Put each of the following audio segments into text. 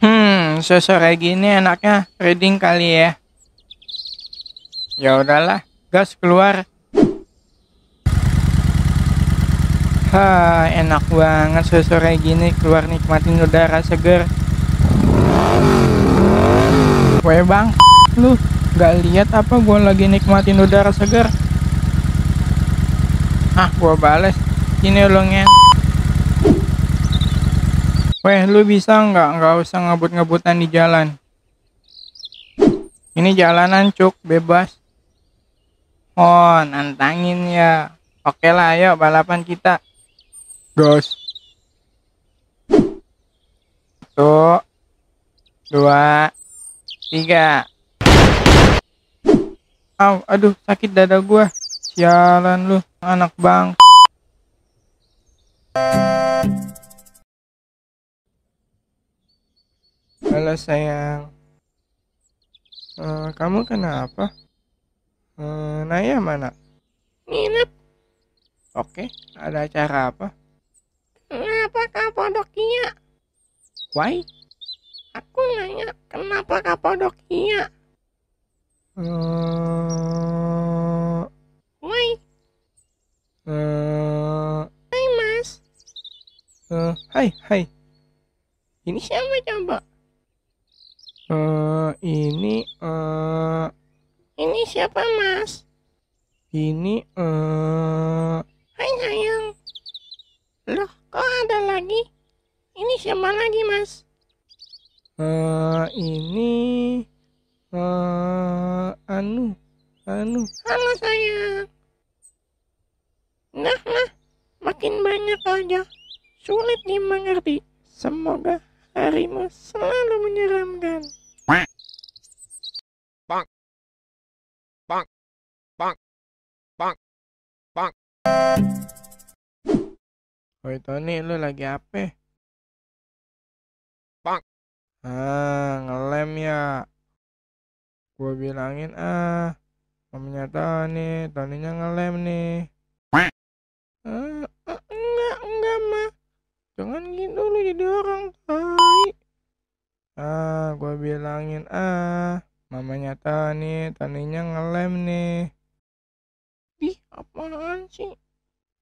Hmm, sesore gini enaknya reading kali ya. Ya udahlah, gas keluar. Ha, enak banget sesore gini keluar nikmatin udara seger. Weh bang, lu gak lihat apa gua lagi nikmatin udara seger? Ah, gua bales. Ini lo ngen. Weh, lu bisa nggak nggak usah ngebut-ngebutan di jalan? Ini jalanan, cuk, bebas. Oh, nantangin ya. Oke lah, ayo balapan kita. Gos. Satu, dua, tiga. Aw, oh, aduh, sakit dada gua. Jalan lu, anak bang. Halo sayang. Uh, kamu kenapa? Uh, Naya mana? Nginep. Oke, okay, ada acara apa? Kenapa Kapadokia? Why? Aku nanya, kenapa Kapadokia? Uh... Eh, Why? Uh... Hai mas. Uh, hai, hai. Ini siapa coba? Ini eh uh... Hai sayang. Loh, kok ada lagi? Ini siapa lagi, Mas? Eh uh, ini eh uh, anu anu. Halo sayang. Nah, nah, makin banyak aja. Sulit dimengerti. Semoga harimu selalu menyeramkan. Woi Tony, lu lagi apa? pak Ah, ngelem ya. Gua bilangin ah, mamanya Tony, Tonynya ngelem nih. Ah, ah, enggak, enggak mah. Jangan gitu lu jadi orang tai. Ah, gua bilangin ah, mamanya Tony, Tonynya ngelem nih apaan sih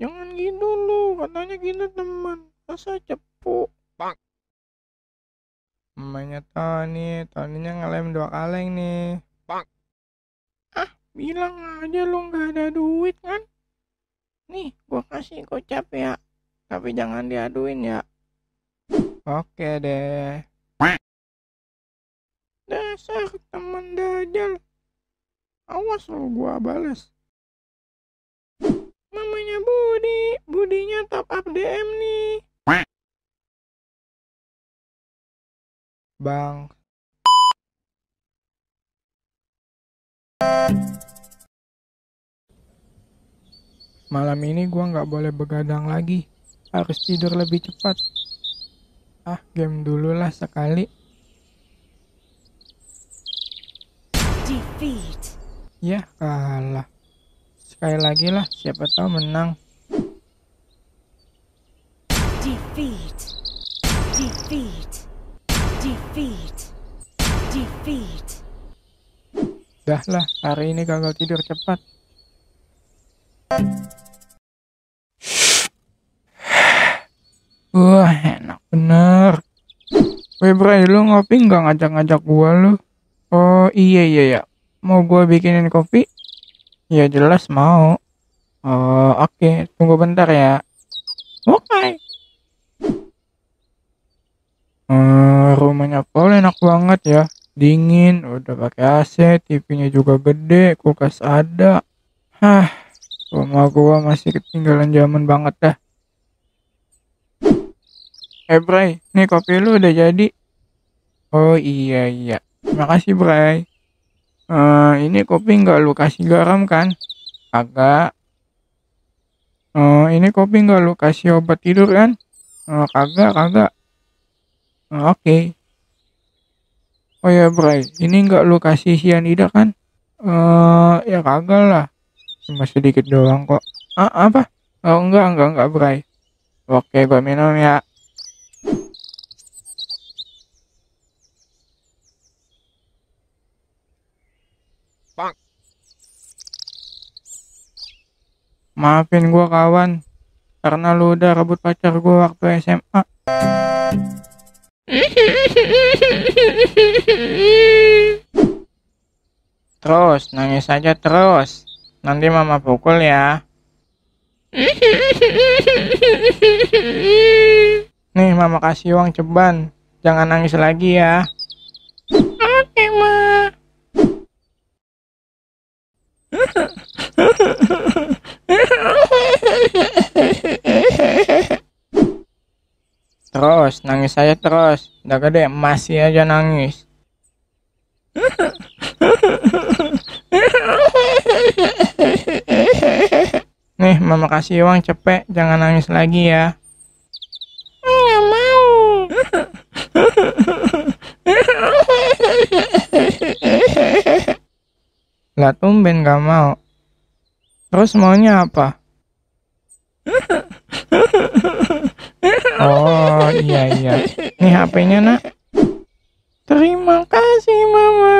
jangan gitu lu katanya gini teman masa cepu bang Mamanya Tony, Tonynya ngelem dua kaleng nih. Pak, Ah, bilang aja lu nggak ada duit kan? Nih, gua kasih kocap ya. Tapi jangan diaduin ya. Oke deh. Dasar teman dajal. Awas lu gua balas punya Budi. Budinya top up DM nih. Bang. Malam ini gua nggak boleh begadang lagi. Harus tidur lebih cepat. Ah, game dulu lah sekali. Defeat. Ya kalah sekali lagi lah siapa tahu menang defeat defeat defeat defeat dah lah hari ini gagal tidur cepat Wah enak bener Webray eh, lu ngopi nggak ngajak-ngajak gua lu Oh iya iya ya Mau gua bikinin kopi Ya jelas mau. Uh, Oke, okay. tunggu bentar ya. Oke. Okay. Uh, eh, rumahnya Paul enak banget ya. Dingin, udah pakai AC, TV-nya juga gede, kulkas ada. Hah, rumah gua masih ketinggalan zaman banget dah. Eh hey, Bray, nih kopi lu udah jadi. Oh iya iya. Makasih Bray uh, ini kopi nggak lu kasih garam kan agak uh, ini kopi nggak lu kasih obat tidur kan uh, kagak kagak uh, oke okay. oh ya bray ini nggak lu kasih sianida kan uh, ya kagak lah cuma sedikit doang kok ah, apa oh enggak enggak enggak bray oke okay, gua minum ya Maafin gue kawan, karena lu udah rebut pacar gue waktu SMA. Terus, nangis aja terus. Nanti mama pukul ya. Nih mama kasih uang ceban. Jangan nangis lagi ya. Oke, Ma. terus nangis saya terus udah gede masih aja nangis nih mama kasih uang cepet jangan nangis lagi ya nggak mau lah tumben gak mau terus maunya apa Oh iya iya. ini HP-nya nak. Terima kasih mama.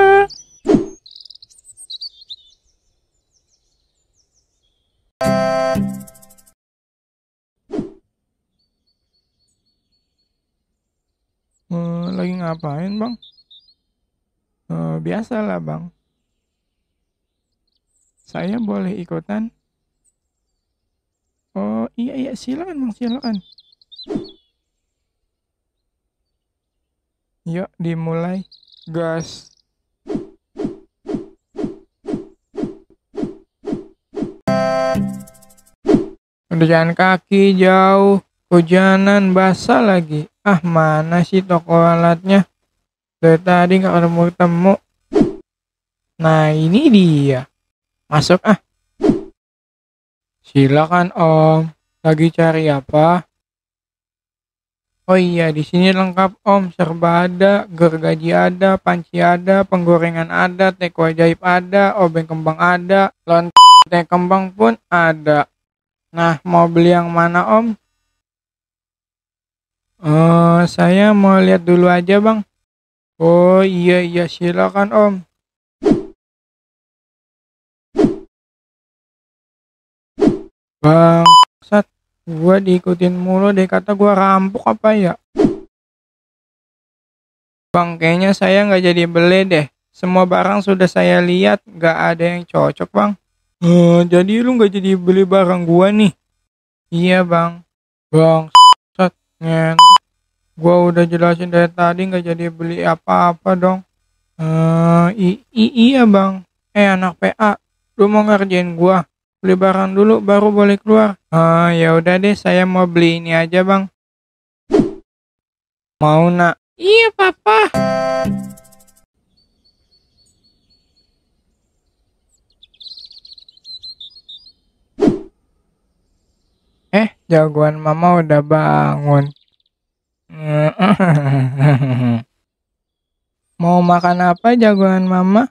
Uh, lagi ngapain bang? Uh, biasalah bang. Saya boleh ikutan? Oh iya iya silakan bang silakan. Yuk dimulai. Gas. Udah jalan kaki jauh. Hujanan basah lagi. Ah mana sih toko alatnya? Dari tadi nggak ketemu temu. Nah ini dia. Masuk ah. Silakan om. Lagi cari apa? Oh iya, di sini lengkap om, serba ada, gergaji ada, panci ada, penggorengan ada, teko ajaib ada, obeng kembang ada, lontong kembang pun ada. Nah, mau beli yang mana om? uh, saya mau lihat dulu aja bang. Oh iya iya silakan om. Bang, Sat, gua diikutin mulu deh kata gua rampok apa ya. Bang, kayaknya saya nggak jadi beli deh. Semua barang sudah saya lihat, nggak ada yang cocok bang. Uh, jadi lu nggak jadi beli barang gua nih? Iya bang. Bang, sat ngen. Gua udah jelasin dari tadi nggak jadi beli apa-apa dong. Uh, i iya bang. Eh anak PA, lu mau ngerjain gua? beli barang dulu baru boleh keluar. Ah, ya udah deh, saya mau beli ini aja, Bang. Mau, Nak? Iya, Papa. Eh, jagoan Mama udah bangun. Mau makan apa jagoan Mama?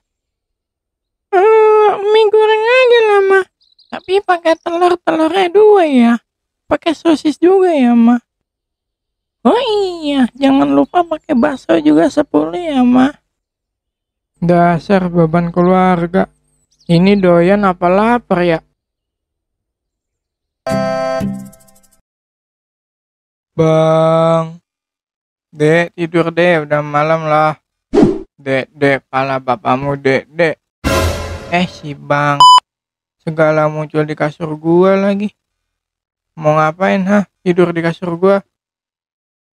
Uh, mie goreng aja lah, Ma. Tapi pakai telur telurnya dua ya. Pakai sosis juga ya, Ma. Oh iya, jangan lupa pakai bakso juga sepuluh ya, Ma. Dasar beban keluarga. Ini doyan apa lapar ya? Bang. Dek, tidur deh, udah malam lah. Dek, dek, pala bapamu, dek, dek. Eh, si bang segala muncul di kasur gua lagi mau ngapain hah tidur di kasur gua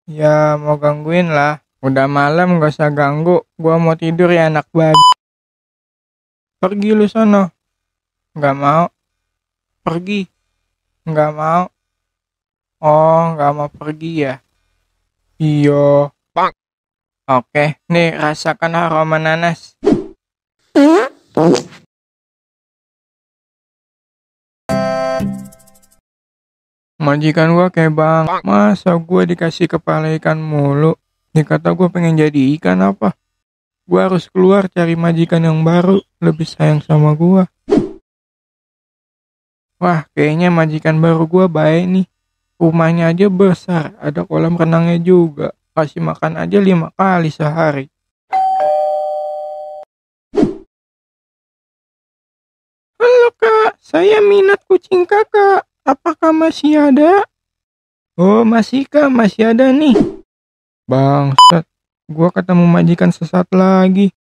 ya mau gangguin lah udah malam gak usah ganggu gua mau tidur ya anak babi pergi lu sono nggak mau pergi nggak mau oh nggak mau pergi ya iyo bang oke nih rasakan aroma nanas Majikan gua kayak bang, masa gua dikasih kepala ikan mulu? Dikata gua pengen jadi ikan apa? Gua harus keluar cari majikan yang baru, lebih sayang sama gua. Wah, kayaknya majikan baru gua baik nih. Rumahnya aja besar, ada kolam renangnya juga. Kasih makan aja lima kali sehari. Saya minat kucing kakak. Apakah masih ada? Oh, masih kak, masih ada nih. Bangsat, gua ketemu majikan sesat lagi.